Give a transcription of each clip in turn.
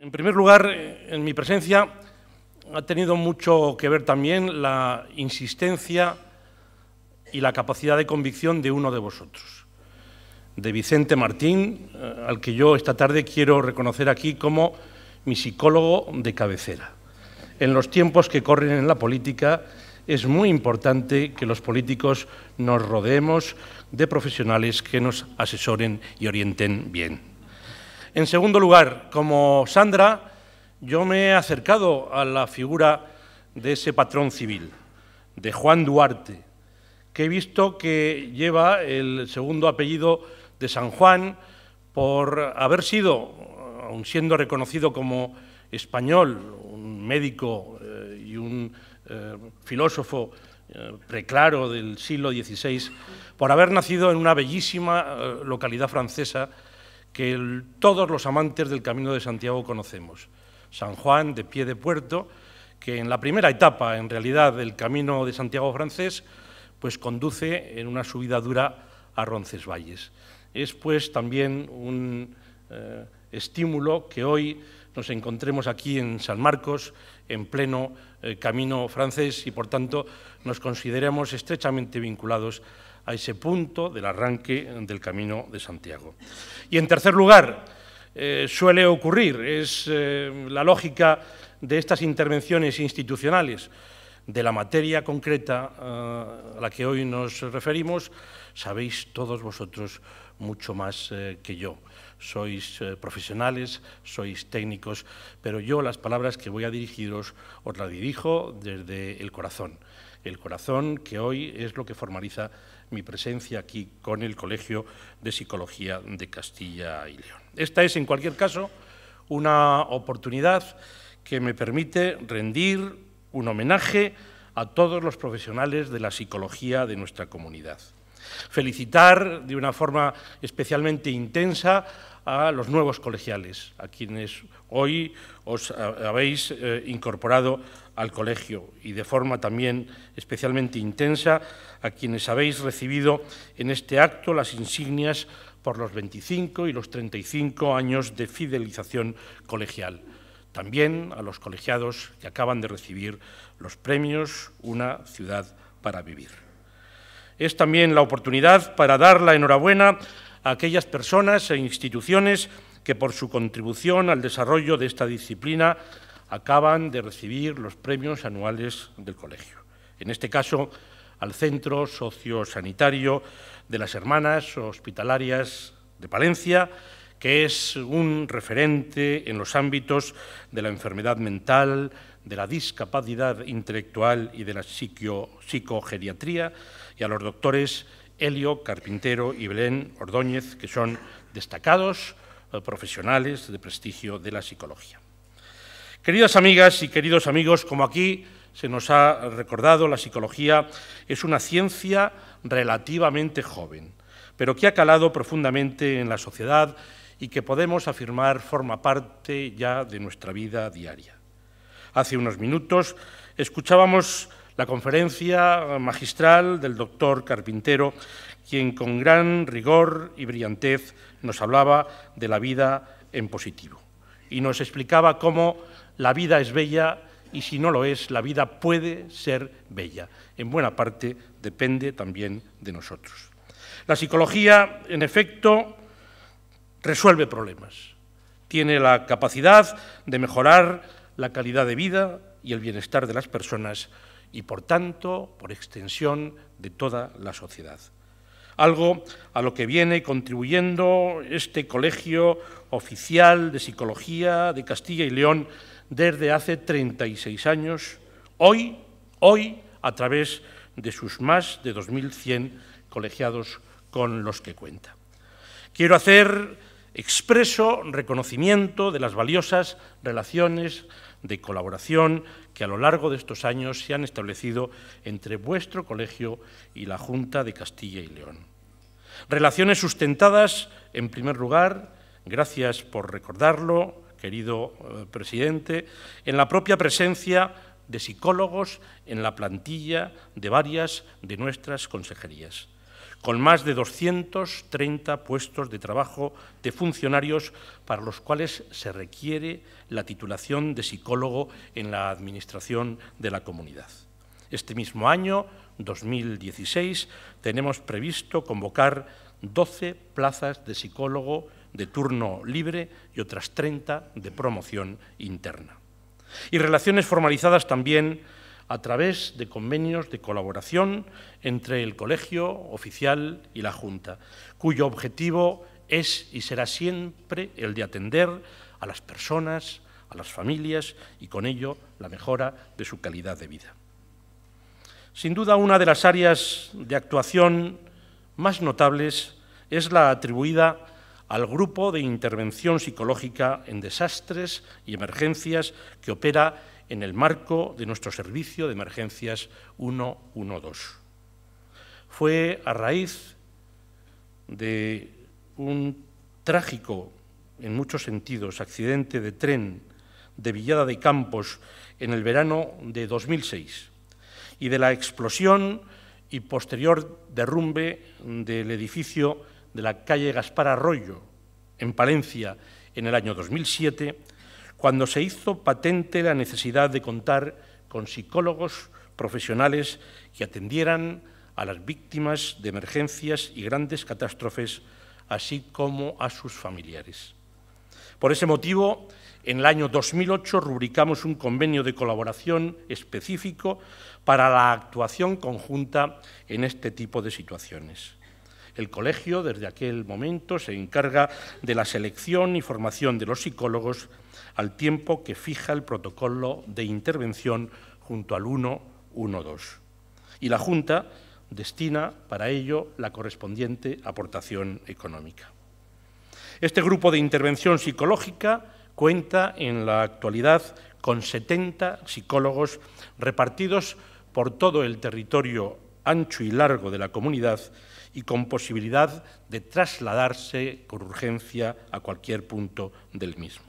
En primer lugar, eh, en mi presencia ha tenido mucho que ver también la insistencia y la capacidad de convicción de uno de vosotros, de Vicente Martín, eh, al que yo esta tarde quiero reconocer aquí como mi psicólogo de cabecera. En los tiempos que corren en la política es muy importante que los políticos nos rodeemos de profesionales que nos asesoren y orienten bien. En segundo lugar, como Sandra, yo me he acercado a la figura de ese patrón civil, de Juan Duarte, que he visto que lleva el segundo apellido de San Juan por haber sido, aun siendo reconocido como español, un médico eh, y un eh, filósofo eh, preclaro del siglo XVI, por haber nacido en una bellísima eh, localidad francesa que todos los amantes del Camino de Santiago conocemos, San Juan de Pie de Puerto, que en la primera etapa, en realidad, del Camino de Santiago francés, pues conduce en una subida dura a Roncesvalles. Es pues también un estímulo que hoy nos encontremos aquí en San Marcos, en pleno eh, camino francés, y por tanto nos consideramos estrechamente vinculados a ese punto del arranque del camino de Santiago. Y en tercer lugar, eh, suele ocurrir, es eh, la lógica de estas intervenciones institucionales, de la materia concreta a la que hoy nos referimos, sabéis todos vosotros mucho más que yo sois eh, profesionales, sois técnicos, pero yo las palabras que voy a dirigiros os las dirijo desde el corazón. El corazón que hoy es lo que formaliza mi presencia aquí con el Colegio de Psicología de Castilla y León. Esta es, en cualquier caso, una oportunidad que me permite rendir un homenaje a todos los profesionales de la psicología de nuestra comunidad felicitar de una forma especialmente intensa a los nuevos colegiales, a quienes hoy os habéis eh, incorporado al colegio y de forma también especialmente intensa a quienes habéis recibido en este acto las insignias por los 25 y los 35 años de fidelización colegial. También a los colegiados que acaban de recibir los premios Una ciudad para vivir. Es también la oportunidad para dar la enhorabuena a aquellas personas e instituciones que por su contribución al desarrollo de esta disciplina acaban de recibir los premios anuales del colegio. En este caso, al Centro Sociosanitario de las Hermanas Hospitalarias de Palencia, que es un referente en los ámbitos de la enfermedad mental, de la discapacidad intelectual y de la psicogeriatría, y a los doctores Helio Carpintero y Belén Ordóñez, que son destacados eh, profesionales de prestigio de la psicología. Queridas amigas y queridos amigos, como aquí se nos ha recordado, la psicología es una ciencia relativamente joven, pero que ha calado profundamente en la sociedad y que podemos afirmar forma parte ya de nuestra vida diaria. Hace unos minutos escuchábamos la conferencia magistral del doctor Carpintero, quien con gran rigor y brillantez nos hablaba de la vida en positivo y nos explicaba cómo la vida es bella y si no lo es, la vida puede ser bella. En buena parte depende también de nosotros. La psicología, en efecto, resuelve problemas. Tiene la capacidad de mejorar la calidad de vida, y el bienestar de las personas y, por tanto, por extensión, de toda la sociedad. Algo a lo que viene contribuyendo este Colegio Oficial de Psicología de Castilla y León desde hace 36 años, hoy, hoy, a través de sus más de 2.100 colegiados con los que cuenta. Quiero hacer expreso reconocimiento de las valiosas relaciones de colaboración que a lo largo de estos años se han establecido entre vuestro colegio y la Junta de Castilla y León. Relaciones sustentadas, en primer lugar, gracias por recordarlo, querido eh, presidente, en la propia presencia de psicólogos en la plantilla de varias de nuestras consejerías con más de 230 puestos de trabajo de funcionarios para los cuales se requiere la titulación de psicólogo en la Administración de la Comunidad. Este mismo año, 2016, tenemos previsto convocar 12 plazas de psicólogo de turno libre y otras 30 de promoción interna. Y relaciones formalizadas también a través de convenios de colaboración entre el Colegio Oficial y la Junta, cuyo objetivo es y será siempre el de atender a las personas, a las familias y con ello la mejora de su calidad de vida. Sin duda, una de las áreas de actuación más notables es la atribuida al Grupo de Intervención Psicológica en Desastres y Emergencias que opera en el marco de nuestro servicio de emergencias 112. Fue a raíz de un trágico, en muchos sentidos, accidente de tren de Villada de Campos en el verano de 2006 y de la explosión y posterior derrumbe del edificio de la calle Gaspar Arroyo en Palencia en el año 2007, cuando se hizo patente la necesidad de contar con psicólogos profesionales que atendieran a las víctimas de emergencias y grandes catástrofes, así como a sus familiares. Por ese motivo, en el año 2008 rubricamos un convenio de colaboración específico para la actuación conjunta en este tipo de situaciones. El colegio desde aquel momento se encarga de la selección y formación de los psicólogos al tiempo que fija el protocolo de intervención junto al 112. Y la Junta destina para ello la correspondiente aportación económica. Este grupo de intervención psicológica cuenta en la actualidad con 70 psicólogos repartidos por todo el territorio ancho y largo de la comunidad y con posibilidad de trasladarse con urgencia a cualquier punto del mismo.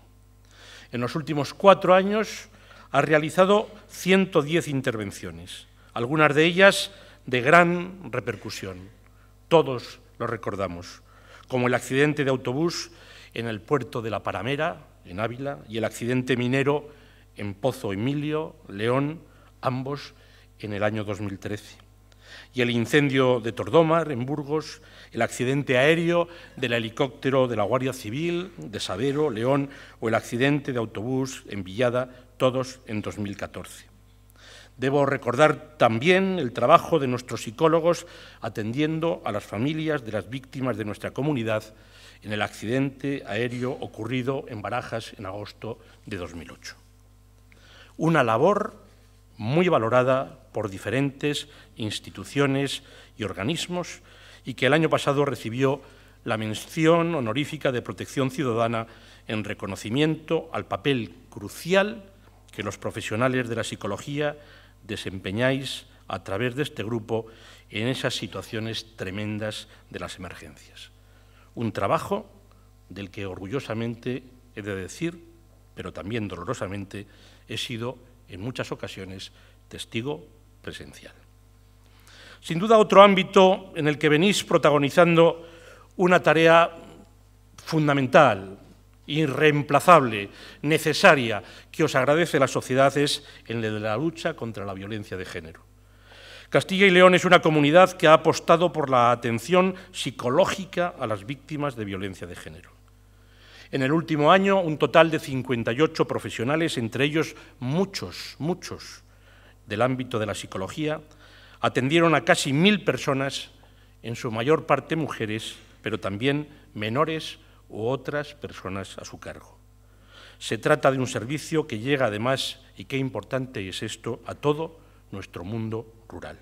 En los últimos cuatro años ha realizado 110 intervenciones, algunas de ellas de gran repercusión. Todos lo recordamos, como el accidente de autobús en el puerto de La Paramera, en Ávila, y el accidente minero en Pozo Emilio, León, ambos en el año 2013 y el incendio de Tordomar, en Burgos, el accidente aéreo del helicóptero de la Guardia Civil, de Sabero, León, o el accidente de autobús en Villada, todos en 2014. Debo recordar también el trabajo de nuestros psicólogos atendiendo a las familias de las víctimas de nuestra comunidad en el accidente aéreo ocurrido en Barajas en agosto de 2008. Una labor muy valorada por diferentes instituciones y organismos y que el año pasado recibió la mención honorífica de protección ciudadana en reconocimiento al papel crucial que los profesionales de la psicología desempeñáis a través de este grupo en esas situaciones tremendas de las emergencias. Un trabajo del que orgullosamente he de decir, pero también dolorosamente, he sido en muchas ocasiones testigo presencial. Sin duda otro ámbito en el que venís protagonizando una tarea fundamental, irreemplazable, necesaria, que os agradece la sociedad es en de la lucha contra la violencia de género. Castilla y León es una comunidad que ha apostado por la atención psicológica a las víctimas de violencia de género en el último año un total de 58 profesionales, entre ellos muchos, muchos del ámbito de la psicología, atendieron a casi mil personas, en su mayor parte mujeres, pero también menores u otras personas a su cargo. Se trata de un servicio que llega además, y qué importante es esto, a todo nuestro mundo rural.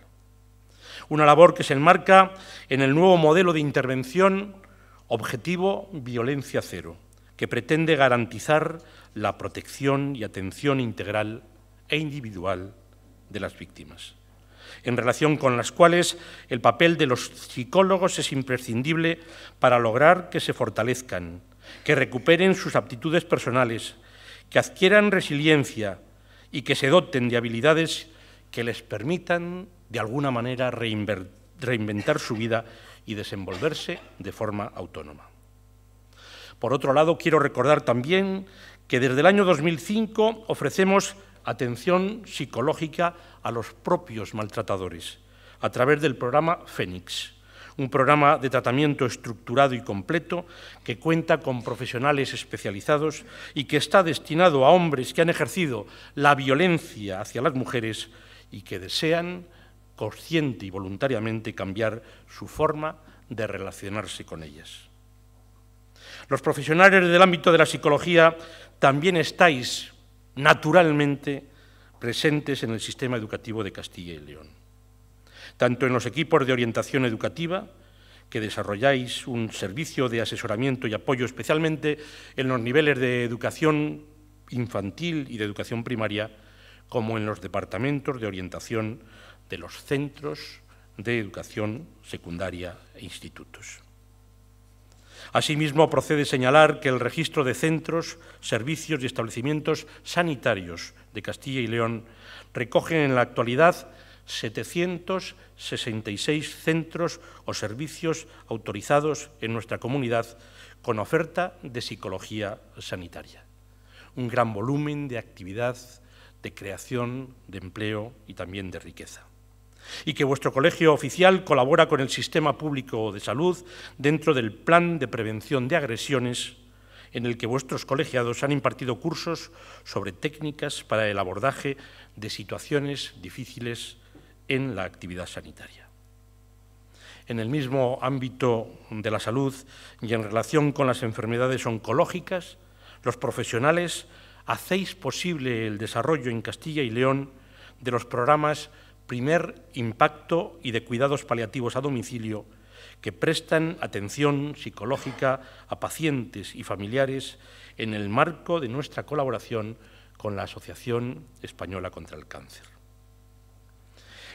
Una labor que se enmarca en el nuevo modelo de intervención objetivo violencia cero, que pretende garantizar la protección y atención integral e individual de las víctimas, en relación con las cuales el papel de los psicólogos es imprescindible para lograr que se fortalezcan, que recuperen sus aptitudes personales, que adquieran resiliencia y que se doten de habilidades que les permitan, de alguna manera, reinventar su vida y desenvolverse de forma autónoma. Por otro lado, quiero recordar también que desde el año 2005 ofrecemos atención psicológica a los propios maltratadores a través del programa Fénix, un programa de tratamiento estructurado y completo que cuenta con profesionales especializados y que está destinado a hombres que han ejercido la violencia hacia las mujeres y que desean consciente y voluntariamente cambiar su forma de relacionarse con ellas. Los profesionales del ámbito de la psicología también estáis naturalmente presentes en el sistema educativo de Castilla y León, tanto en los equipos de orientación educativa, que desarrolláis un servicio de asesoramiento y apoyo especialmente en los niveles de educación infantil y de educación primaria, como en los departamentos de orientación de los centros de educación secundaria e institutos. Asimismo, procede señalar que el registro de centros, servicios y establecimientos sanitarios de Castilla y León recoge en la actualidad 766 centros o servicios autorizados en nuestra comunidad con oferta de psicología sanitaria. Un gran volumen de actividad, de creación, de empleo y también de riqueza y que vuestro colegio oficial colabora con el sistema público de salud dentro del plan de prevención de agresiones en el que vuestros colegiados han impartido cursos sobre técnicas para el abordaje de situaciones difíciles en la actividad sanitaria. En el mismo ámbito de la salud y en relación con las enfermedades oncológicas, los profesionales hacéis posible el desarrollo en Castilla y León de los programas primer impacto y de cuidados paliativos a domicilio que prestan atención psicológica a pacientes y familiares en el marco de nuestra colaboración con la Asociación Española contra el Cáncer.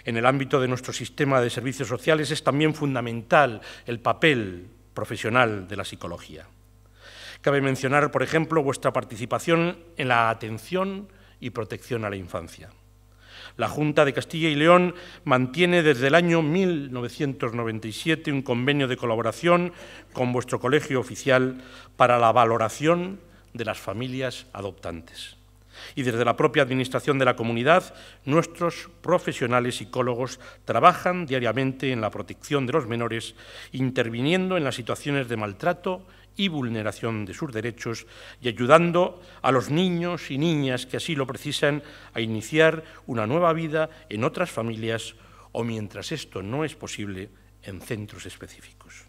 En el ámbito de nuestro sistema de servicios sociales es también fundamental el papel profesional de la psicología. Cabe mencionar, por ejemplo, vuestra participación en la atención y protección a la infancia. La Junta de Castilla y León mantiene desde el año 1997 un convenio de colaboración con vuestro colegio oficial para la valoración de las familias adoptantes. Y desde la propia Administración de la Comunidad, nuestros profesionales psicólogos trabajan diariamente en la protección de los menores, interviniendo en las situaciones de maltrato y vulneración de sus derechos y ayudando a los niños y niñas que así lo precisan a iniciar una nueva vida en otras familias o mientras esto no es posible en centros específicos.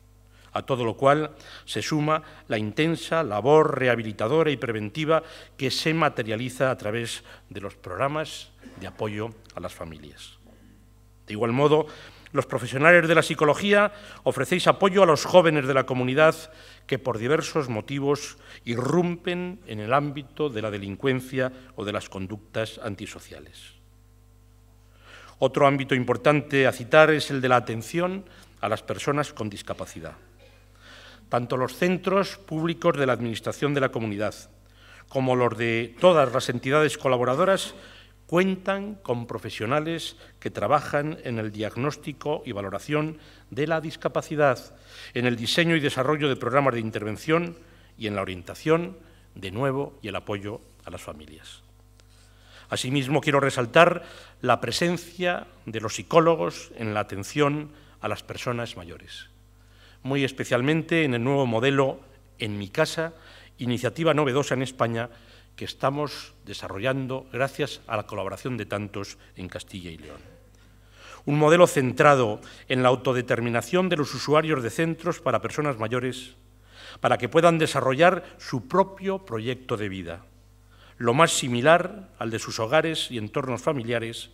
A todo lo cual se suma la intensa labor rehabilitadora y preventiva que se materializa a través de los programas de apoyo a las familias. De igual modo, los profesionales de la psicología ofrecéis apoyo a los jóvenes de la comunidad que por diversos motivos irrumpen en el ámbito de la delincuencia o de las conductas antisociales. Otro ámbito importante a citar es el de la atención a las personas con discapacidad. Tanto los centros públicos de la Administración de la Comunidad como los de todas las entidades colaboradoras cuentan con profesionales que trabajan en el diagnóstico y valoración de la discapacidad, en el diseño y desarrollo de programas de intervención y en la orientación, de nuevo, y el apoyo a las familias. Asimismo, quiero resaltar la presencia de los psicólogos en la atención a las personas mayores, muy especialmente en el nuevo modelo En mi casa, iniciativa novedosa en España que estamos desarrollando gracias a la colaboración de tantos en Castilla y León. Un modelo centrado en la autodeterminación de los usuarios de centros para personas mayores, para que puedan desarrollar su propio proyecto de vida, lo más similar al de sus hogares y entornos familiares,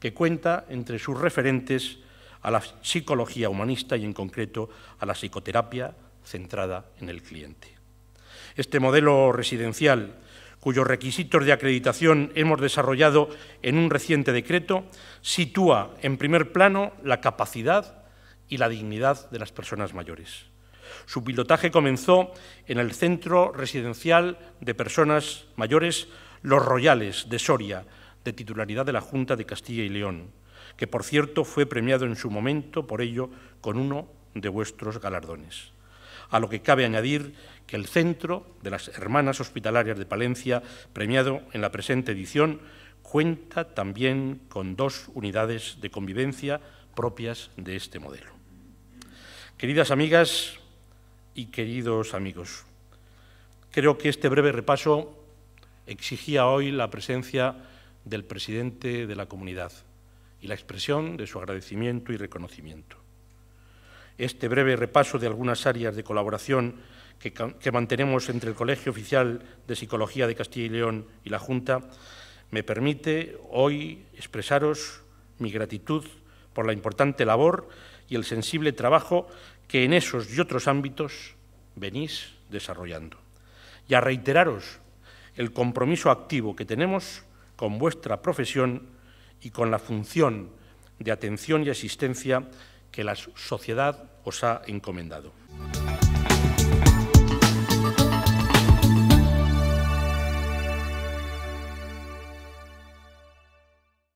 que cuenta entre sus referentes a la psicología humanista y en concreto a la psicoterapia centrada en el cliente este modelo residencial, cuyos requisitos de acreditación hemos desarrollado en un reciente decreto, sitúa en primer plano la capacidad y la dignidad de las personas mayores. Su pilotaje comenzó en el Centro Residencial de Personas Mayores Los Royales de Soria, de titularidad de la Junta de Castilla y León, que por cierto fue premiado en su momento por ello con uno de vuestros galardones a lo que cabe añadir que el Centro de las Hermanas Hospitalarias de Palencia, premiado en la presente edición, cuenta también con dos unidades de convivencia propias de este modelo. Queridas amigas y queridos amigos, creo que este breve repaso exigía hoy la presencia del presidente de la comunidad y la expresión de su agradecimiento y reconocimiento este breve repaso de algunas áreas de colaboración que, mantenemos entre el Colegio Oficial de Psicología de Castilla y León y la Junta, me permite hoy expresaros mi gratitud por la importante labor y el sensible trabajo que en esos y otros ámbitos venís desarrollando. Y a reiteraros el compromiso activo que tenemos con vuestra profesión y con la función de atención y asistencia que la sociedad os ha encomendado.